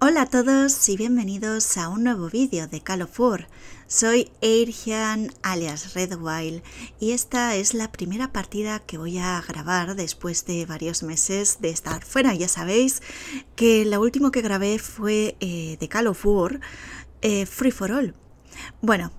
Hola a todos y bienvenidos a un nuevo vídeo de Call of War. Soy Eirgian alias Redwild y esta es la primera partida que voy a grabar después de varios meses de estar fuera. Ya sabéis que la último que grabé fue eh, de Call of War eh, Free for All. Bueno,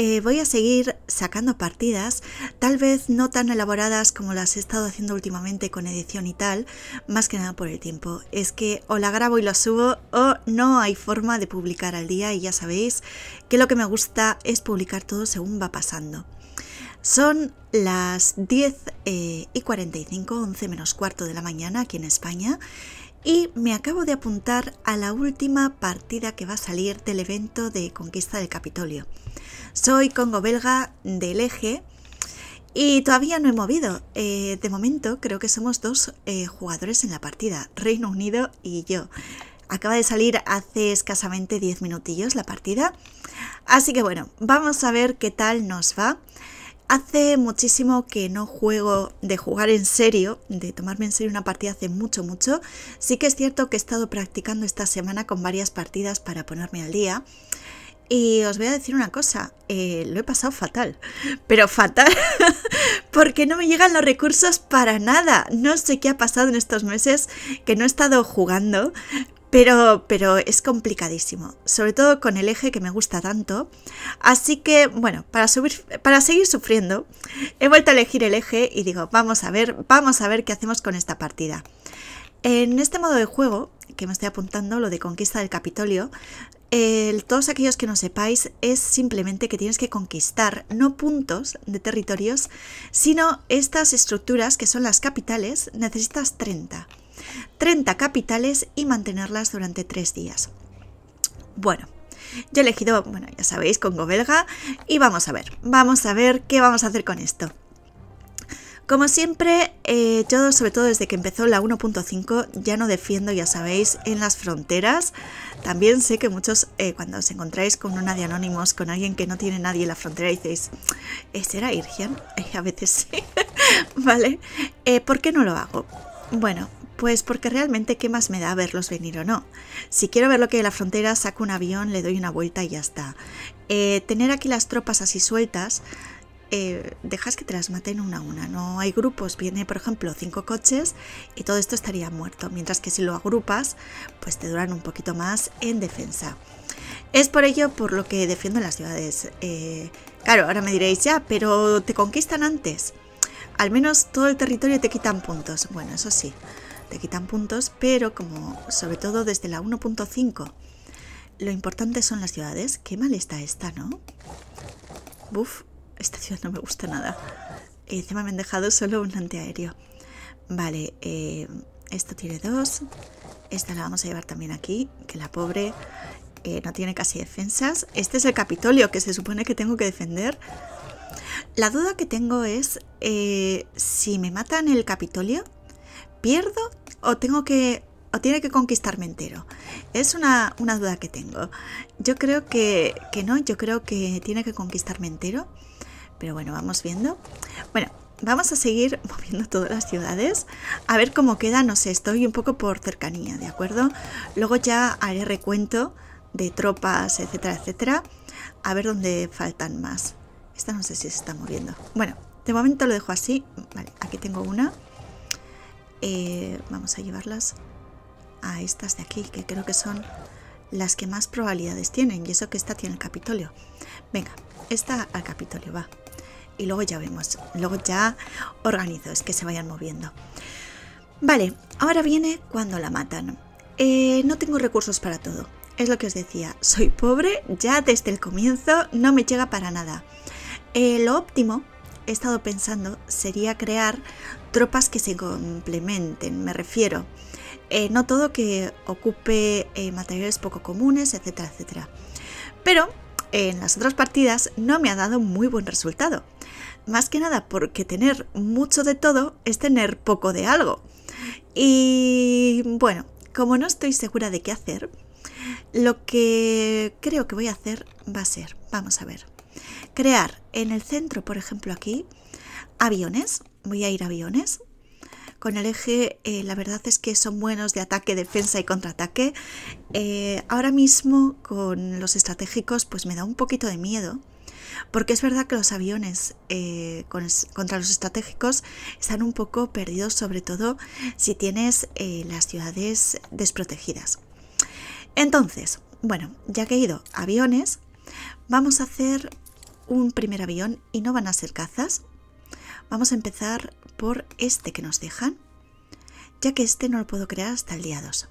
eh, voy a seguir sacando partidas, tal vez no tan elaboradas como las he estado haciendo últimamente con edición y tal, más que nada por el tiempo. Es que o la grabo y la subo o no hay forma de publicar al día y ya sabéis que lo que me gusta es publicar todo según va pasando. Son las 10 eh, y 45, 11 menos cuarto de la mañana aquí en España y me acabo de apuntar a la última partida que va a salir del evento de conquista del Capitolio. Soy Congo Belga del Eje y todavía no he movido. Eh, de momento creo que somos dos eh, jugadores en la partida, Reino Unido y yo. Acaba de salir hace escasamente 10 minutillos la partida. Así que bueno, vamos a ver qué tal nos va. Hace muchísimo que no juego de jugar en serio, de tomarme en serio una partida hace mucho, mucho. Sí que es cierto que he estado practicando esta semana con varias partidas para ponerme al día. Y os voy a decir una cosa, eh, lo he pasado fatal, pero fatal, porque no me llegan los recursos para nada. No sé qué ha pasado en estos meses que no he estado jugando, pero, es complicadísimo, sobre todo con el eje que me gusta tanto. Así que, bueno, para, seguir sufriendo, he vuelto a elegir el eje y digo, vamos a ver, vamos a ver qué hacemos con esta partida. En este modo de juego, que me estoy apuntando, lo de conquista del Capitolio, todos aquellos que no sepáis, es simplemente que tienes que conquistar no puntos de territorios, sino estas estructuras que son las capitales, necesitas 30. 30 capitales y mantenerlas durante 3 días. Bueno, yo he elegido, bueno, ya sabéis, Congo belga y vamos a ver, vamos a ver qué vamos a hacer con esto. Como siempre, eh, yo sobre todo desde que empezó la 1.5 ya no defiendo, ya sabéis, en las fronteras. También sé que muchos, eh, cuando os encontráis con una de anónimos, con alguien que no tiene nadie en la frontera, dices, ¿ese eh, era Irgian? a veces sí, ¿vale? ¿Por qué no lo hago? Bueno, pues porque realmente qué más me da verlos venir o no. Si quiero ver lo que hay en la frontera, saco un avión, le doy una vuelta y ya está. Eh, tener aquí las tropas así sueltas, eh, dejas que te las maten una a una. No hay grupos, viene por ejemplo cinco coches y todo esto estaría muerto, mientras que si lo agrupas, pues te duran un poquito más en defensa. Es por ello por lo que defiendo las ciudades. Eh, claro, ahora me diréis ya, pero te conquistan antes. Al menos todo el territorio te quitan puntos. Bueno, eso sí te quitan puntos, pero como sobre todo desde la 1.5, lo importante son las ciudades. Qué mal está esta, ¿no? Buf, esta ciudad no me gusta nada. Y encima me han dejado solo un antiaéreo. Vale, eh, esto tiene dos. Esta la vamos a llevar también aquí, que la pobre eh, no tiene casi defensas. Este es el Capitolio, que se supone que tengo que defender. La duda que tengo es eh, si me matan el Capitolio, ¿Pierdo o tengo que... o tiene que conquistarme entero? Es una, una duda que tengo. Yo creo que, que no, yo creo que tiene que conquistarme entero. Pero bueno, vamos viendo. Bueno, vamos a seguir moviendo todas las ciudades a ver cómo queda, no sé, estoy un poco por cercanía, ¿de acuerdo? Luego ya haré recuento de tropas, etcétera, etcétera, a ver dónde faltan más. Esta no sé si se está moviendo. Bueno, de momento lo dejo así. Vale, aquí tengo una. Eh, vamos a llevarlas a estas de aquí, que creo que son las que más probabilidades tienen. Y eso que esta tiene el Capitolio. Venga, esta al Capitolio va. Y luego ya vemos, luego ya organizo, es que se vayan moviendo. Vale, ahora viene cuando la matan. Eh, no tengo recursos para todo. Es lo que os decía, soy pobre, ya desde el comienzo no me llega para nada. Eh, lo óptimo he estado pensando sería crear tropas que se complementen, me refiero. Eh, no todo que ocupe eh, materiales poco comunes, etcétera, etcétera. Pero en las otras partidas no me ha dado muy buen resultado. Más que nada porque tener mucho de todo es tener poco de algo. Y bueno, como no estoy segura de qué hacer, lo que creo que voy a hacer va a ser, vamos a ver. Crear en el centro, por ejemplo aquí, aviones. Voy a ir aviones. Con el eje, eh, la verdad es que son buenos de ataque, defensa y contraataque. Eh, ahora mismo con los estratégicos pues me da un poquito de miedo. Porque es verdad que los aviones eh, contra los estratégicos están un poco perdidos, sobre todo si tienes las ciudades desprotegidas. Entonces, bueno, ya que he ido aviones, vamos a hacer un primer avión y no van a ser cazas? Vamos a empezar por este que nos dejan, ya que este no lo puedo crear hasta el día 2.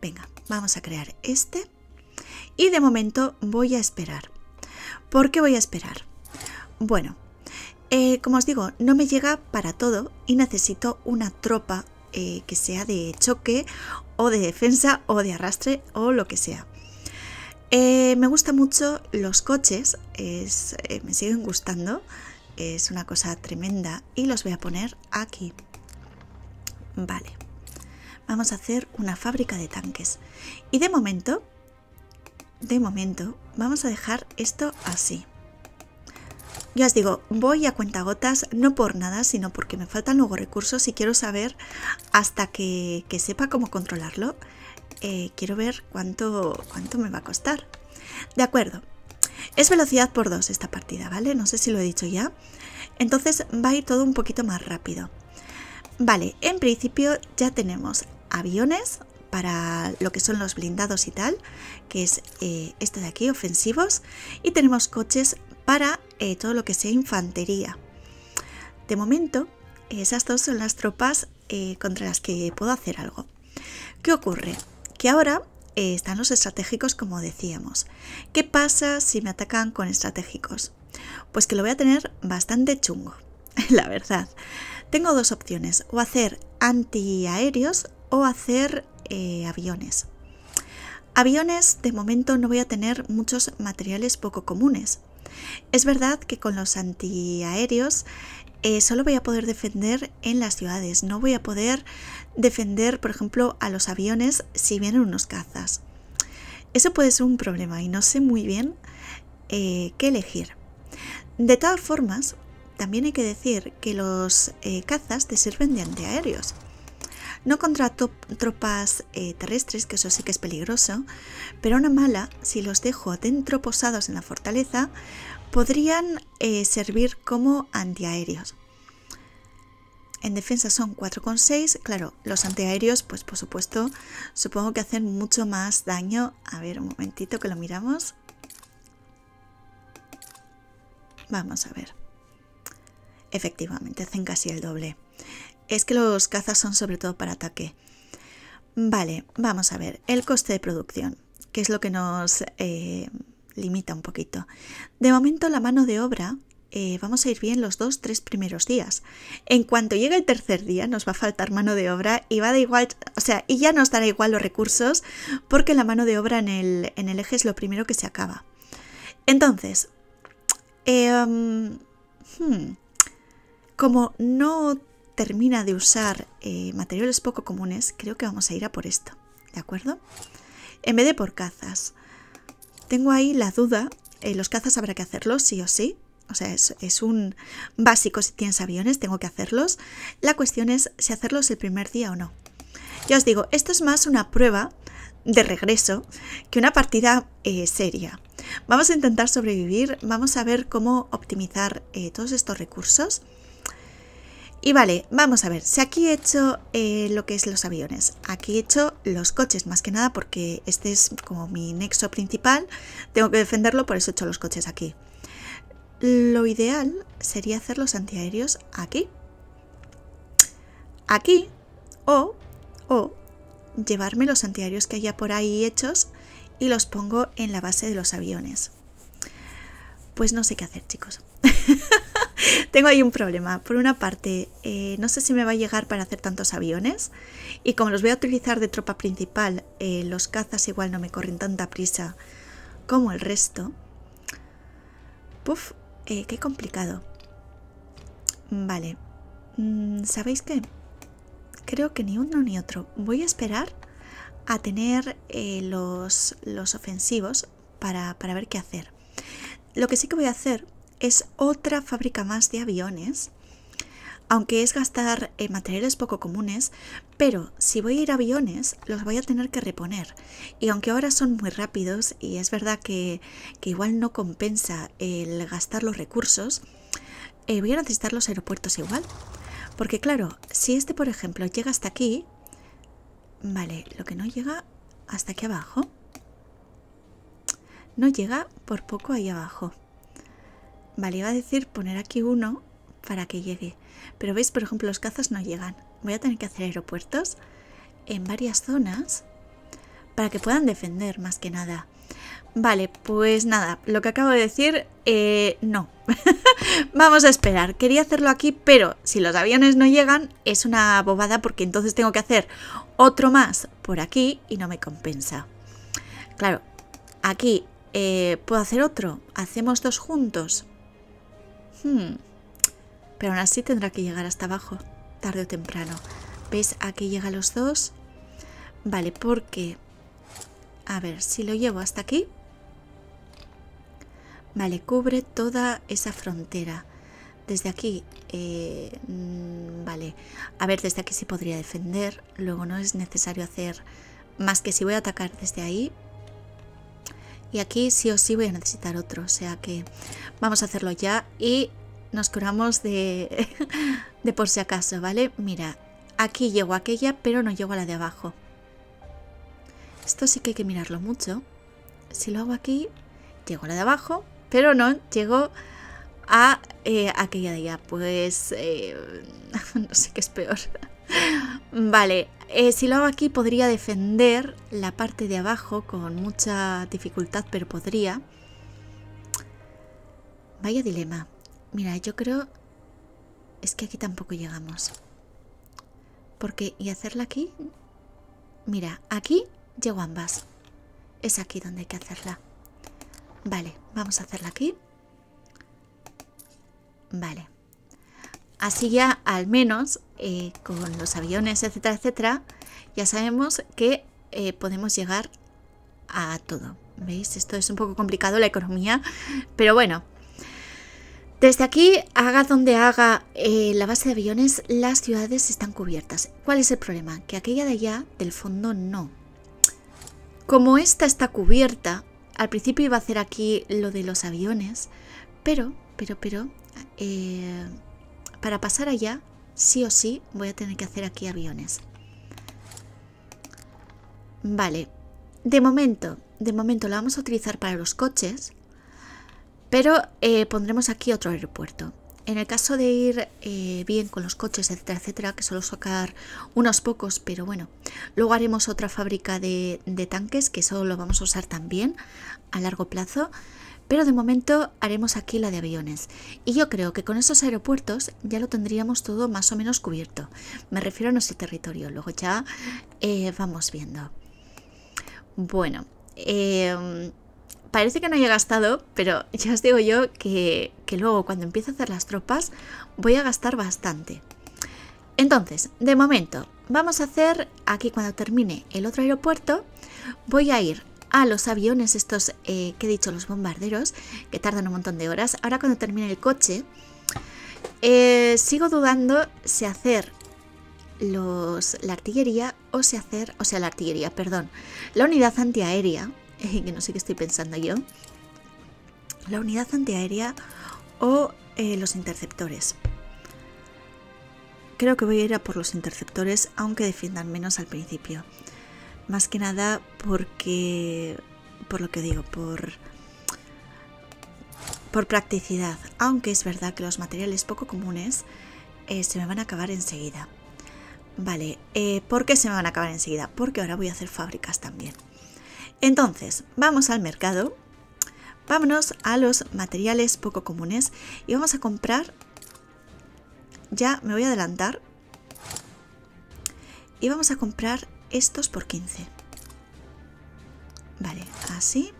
Venga, vamos a crear este y de momento voy a esperar. ¿Por qué voy a esperar? Bueno, eh, como os digo, no me llega para todo y necesito una tropa eh, que sea de choque o de defensa o de arrastre o lo que sea. Eh, me gustan mucho los coches, es, eh, me siguen gustando, es una cosa tremenda y los voy a poner aquí. Vale, vamos a hacer una fábrica de tanques y de momento, de momento, vamos a dejar esto así. Ya os digo, voy a cuentagotas, no por nada, sino porque me faltan luego recursos y quiero saber hasta que, que sepa cómo controlarlo. Eh, quiero ver cuánto, cuánto me va a costar. De acuerdo, es velocidad por dos esta partida, ¿vale? No sé si lo he dicho ya. Entonces va a ir todo un poquito más rápido. Vale, en principio ya tenemos aviones para lo que son los blindados y tal, que es eh, este de aquí, ofensivos, y tenemos coches para eh, todo lo que sea infantería. De momento, esas dos son las tropas eh, contra las que puedo hacer algo. ¿Qué ocurre? Y ahora eh, están los estratégicos como decíamos. ¿Qué pasa si me atacan con estratégicos? Pues que lo voy a tener bastante chungo, la verdad. Tengo dos opciones, o hacer antiaéreos o hacer eh, aviones. Aviones de momento no voy a tener muchos materiales poco comunes. Es verdad que con los antiaéreos eh, solo voy a poder defender en las ciudades. No voy a poder defender, por ejemplo, a los aviones si vienen unos cazas. Eso puede ser un problema y no sé muy bien eh, qué elegir. De todas formas, también hay que decir que los eh, cazas te sirven de antiaéreos. No contra tropas terrestres, que eso sí que es peligroso, pero una mala, si los dejo adentro posados en la fortaleza, podrían eh, servir como antiaéreos. En defensa son 4,6. Claro, los antiaéreos, pues por supuesto, supongo que hacen mucho más daño. A ver, un momentito que lo miramos. Vamos a ver. Efectivamente, hacen casi el doble. Es que los cazas son sobre todo para ataque. Vale, vamos a ver. El coste de producción, ¿Qué es lo que nos eh, limita un poquito. De momento la mano de obra eh, vamos a ir bien los dos, tres primeros días. En cuanto llegue el tercer día nos va a faltar mano de obra y va de igual, o sea, y ya nos dará igual los recursos porque la mano de obra en el, en el eje es lo primero que se acaba. Entonces, em, hmm, como no termina de usar eh, materiales poco comunes, creo que vamos a ir a por esto, ¿de acuerdo? En vez de por cazas tengo ahí la duda, eh, los cazas habrá que hacerlos sí o sí, o sea, es, un básico, si tienes aviones tengo que hacerlos, la cuestión es si hacerlos el primer día o no. Ya os digo, esto es más una prueba de regreso que una partida eh, seria. Vamos a intentar sobrevivir, vamos a ver cómo optimizar eh, todos estos recursos y vale, vamos a ver, si aquí he hecho eh, lo que es los aviones, aquí he hecho los coches más que nada porque este es como mi nexo principal, tengo que defenderlo, por eso he hecho los coches aquí. Lo ideal sería hacer los antiaéreos aquí. Aquí o, o llevarme los antiaéreos que haya por ahí hechos y los pongo en la base de los aviones. Pues no sé qué hacer, chicos. Tengo ahí un problema. Por una parte, eh, no sé si me va a llegar para hacer tantos aviones. Y como los voy a utilizar de tropa principal, eh, los cazas igual no me corren tanta prisa como el resto. Puf, eh, qué complicado. Vale. Mm, ¿Sabéis qué? Creo que ni uno ni otro. Voy a esperar a tener los, ofensivos para, para ver qué hacer. Lo que sí que voy a hacer es otra fábrica más de aviones, aunque es gastar eh, materiales poco comunes, pero si voy a ir a aviones los voy a tener que reponer. Y aunque ahora son muy rápidos y es verdad que, igual no compensa el gastar los recursos, eh, voy a necesitar los aeropuertos igual. Porque claro, si este por ejemplo llega hasta aquí, vale, lo que no llega hasta aquí abajo, no llega por poco ahí abajo. Vale, iba a decir poner aquí uno para que llegue. Pero veis, por ejemplo, los cazas no llegan. Voy a tener que hacer aeropuertos en varias zonas para que puedan defender más que nada. Vale, pues nada, lo que acabo de decir, eh, no. Vamos a esperar. Quería hacerlo aquí, pero si los aviones no llegan, es una bobada porque entonces tengo que hacer otro más por aquí y no me compensa. Claro, aquí eh, puedo hacer otro. Hacemos dos juntos. Hmm. Pero aún así tendrá que llegar hasta abajo, tarde o temprano. ¿ves? Aquí llega los dos. Vale, porque... A ver, si lo llevo hasta aquí... Vale, cubre toda esa frontera. Desde aquí... Eh, mm, vale. A ver, desde aquí sí podría defender. Luego no es necesario hacer... Más que si voy a atacar desde ahí, y aquí sí o sí voy a necesitar otro, o sea que vamos a hacerlo ya y nos curamos de, de por si acaso, ¿vale? Mira, aquí llego a aquella, pero no llego a la de abajo. Esto sí que hay que mirarlo mucho. Si lo hago aquí, llego a la de abajo, pero no llego a eh, aquella de allá. Pues eh, no sé qué es peor vale, eh, si lo hago aquí podría defender la parte de abajo con mucha dificultad, pero podría. Vaya dilema. Mira, yo creo... Es que aquí tampoco llegamos. Porque, ¿y hacerla aquí? Mira, aquí llego ambas. Es aquí donde hay que hacerla. Vale, vamos a hacerla aquí. Vale. Así ya al menos eh, con los aviones, etcétera, etcétera, ya sabemos que eh, podemos llegar a todo. ¿Veis? Esto es un poco complicado, la economía, pero bueno. Desde aquí, haga donde haga eh, la base de aviones, las ciudades están cubiertas. ¿Cuál es el problema? Que aquella de allá, del fondo, no. Como esta está cubierta, al principio iba a hacer aquí lo de los aviones, pero, pero, pero, para pasar allá sí o sí voy a tener que hacer aquí aviones. Vale, de momento, de momento lo vamos a utilizar para los coches, pero eh, pondremos aquí otro aeropuerto. En el caso de ir eh, bien con los coches, etcétera, etcétera, que solo sacar unos pocos, pero bueno, luego haremos otra fábrica de, de tanques, que eso lo vamos a usar también a largo plazo. Pero de momento haremos aquí la de aviones. Y yo creo que con esos aeropuertos ya lo tendríamos todo más o menos cubierto. Me refiero a nuestro territorio. Luego ya eh, vamos viendo. Bueno, em, parece que no haya gastado, pero ya os digo yo que, que luego cuando empiece a hacer las tropas voy a gastar bastante. Entonces, de momento, vamos a hacer aquí cuando termine el otro aeropuerto, voy a ir a los aviones estos eh, que he dicho, los bombarderos, que tardan un montón de horas. Ahora cuando termine el coche, eh, sigo dudando si hacer los, la artillería o si hacer, o sea, la artillería, perdón, la unidad antiaérea, que no sé qué estoy pensando yo, la unidad antiaérea o eh, los interceptores. Creo que voy a ir a por los interceptores, aunque defiendan menos al principio. Más que nada porque, por lo que digo, por, por practicidad. Aunque es verdad que los materiales poco comunes eh, se me van a acabar enseguida. Vale, eh, ¿por qué se me van a acabar enseguida? Porque ahora voy a hacer fábricas también. Entonces, vamos al mercado, vámonos a los materiales poco comunes y vamos a comprar, ya me voy a adelantar, y vamos a comprar estos por 15. Vale, así.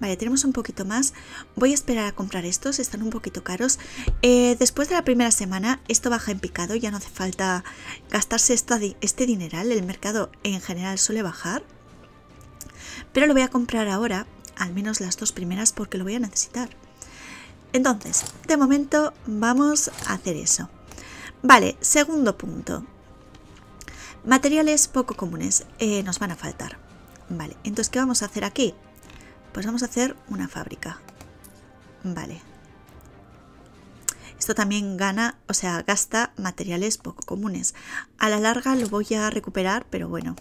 Vale, tenemos un poquito más. Voy a esperar a comprar estos, están un poquito caros. Eh, después de la primera semana, esto baja en picado, ya no hace falta gastarse este dineral. El mercado en general suele bajar. Pero lo voy a comprar ahora, al menos las dos primeras, porque lo voy a necesitar. Entonces, de momento vamos a hacer eso. Vale, segundo punto. Materiales poco comunes eh, nos van a faltar. Vale, entonces, ¿qué vamos a hacer aquí? Pues vamos a hacer una fábrica. Vale. Esto también gana, o sea, gasta materiales poco comunes. A la larga lo voy a recuperar, pero bueno,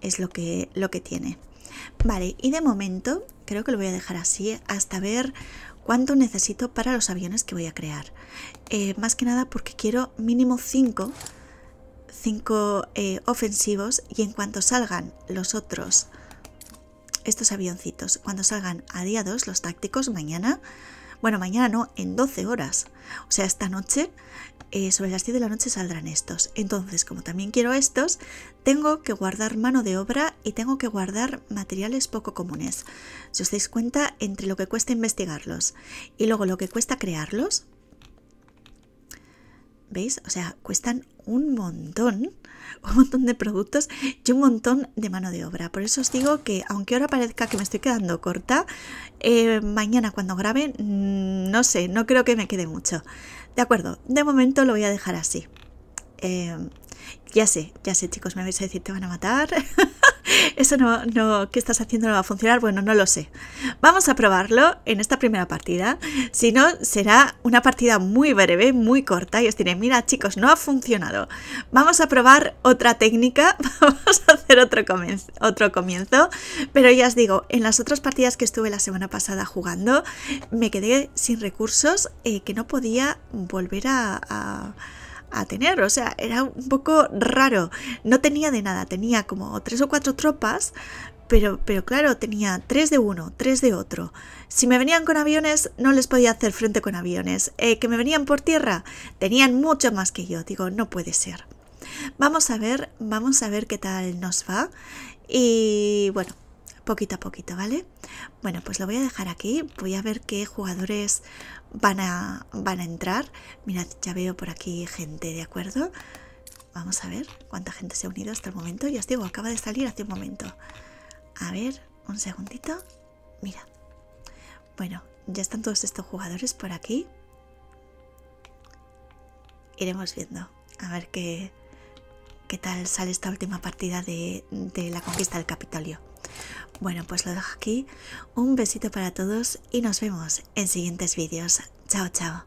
es lo que, lo que tiene. Vale, y de momento creo que lo voy a dejar así hasta ver cuánto necesito para los aviones que voy a crear. Eh, más que nada porque quiero mínimo 5 cinco eh, ofensivos y en cuanto salgan los otros, estos avioncitos, cuando salgan a día 2 los tácticos mañana, bueno, mañana no, en 12 horas, o sea, esta noche, eh, sobre las 10 de la noche saldrán estos. Entonces, como también quiero estos, tengo que guardar mano de obra y tengo que guardar materiales poco comunes. Si os dais cuenta, entre lo que cuesta investigarlos y luego lo que cuesta crearlos, ¿Veis? O sea, cuestan un montón, un montón de productos y un montón de mano de obra. Por eso os digo que, aunque ahora parezca que me estoy quedando corta, eh, mañana cuando grabe, mm, no sé, no creo que me quede mucho. De acuerdo, de momento lo voy a dejar así. Eh, ya sé, ya sé chicos, me vais a decir, te van a matar. Eso no, no, ¿qué estás haciendo? No va a funcionar. Bueno, no lo sé. Vamos a probarlo en esta primera partida. Si no, será una partida muy breve, muy corta. Y os diré, mira chicos, no ha funcionado. Vamos a probar otra técnica. Vamos a hacer otro comienzo, otro comienzo. Pero ya os digo, en las otras partidas que estuve la semana pasada jugando, me quedé sin recursos eh, que no podía volver a a tener. O sea, era un poco raro. No tenía de nada, tenía como tres o cuatro tropas, pero, pero, claro, tenía tres de uno, tres de otro. Si me venían con aviones, no les podía hacer frente con aviones. Eh, que me venían por tierra, tenían mucho más que yo. Digo, no puede ser. Vamos a ver, vamos a ver qué tal nos va. Y bueno, poquito a poquito, ¿vale? Bueno, pues lo voy a dejar aquí. Voy a ver qué jugadores van a, van a entrar. Mirad, ya veo por aquí gente, ¿de acuerdo? Vamos a ver cuánta gente se ha unido hasta el momento. Ya os digo, acaba de salir hace un momento. A ver, un segundito. mira, Bueno, ya están todos estos jugadores por aquí. Iremos viendo. A ver qué, qué tal sale esta última partida de, de la conquista del Capitolio. Bueno, pues lo dejo aquí. Un besito para todos y nos vemos en siguientes vídeos. Chao, chao.